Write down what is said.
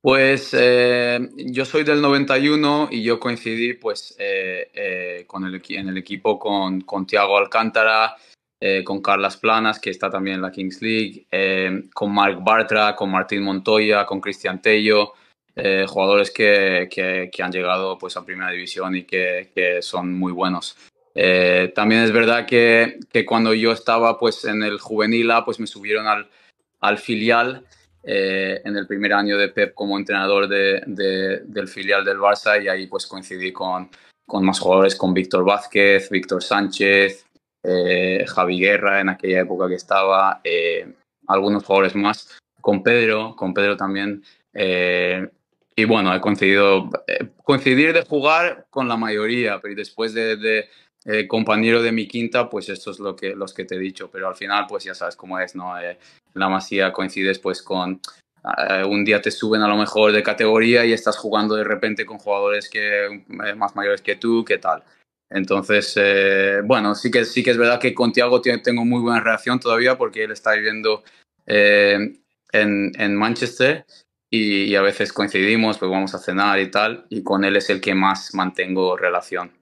Pues eh, yo soy del 91 y yo coincidí pues, eh, eh, con en el equipo con, con Tiago Alcántara, con Carlas Planas, que está también en la Kings League, con Mark Bartra, con Martín Montoya, con Cristian Tello, jugadores que, han llegado pues, a primera división y que, son muy buenos. también es verdad que, cuando yo estaba pues, en el juvenil A, pues me subieron al, al filial. Eh, en el primer año de Pep como entrenador del filial del Barça y ahí pues coincidí con, con más jugadores, con Víctor Vázquez, Víctor Sánchez, eh, Javi Guerra en aquella época que estaba, eh, algunos jugadores más, con Pedro, con Pedro también. y bueno, he coincidido, coincidir de jugar con la mayoría, pero después de eh, compañero de mi quinta, pues esto es lo que, los que te he dicho, pero al final pues ya sabes cómo es, ¿no? Eh, la masía coincides pues con eh, un día te suben a lo mejor de categoría y estás jugando de repente con jugadores que más mayores que tú, ¿qué tal? Entonces, bueno, sí que, sí que es verdad que con Tiago tengo muy buena relación todavía porque él está viviendo en, en Manchester y, a veces coincidimos, pues vamos a cenar y tal, y con él es el que más mantengo relación.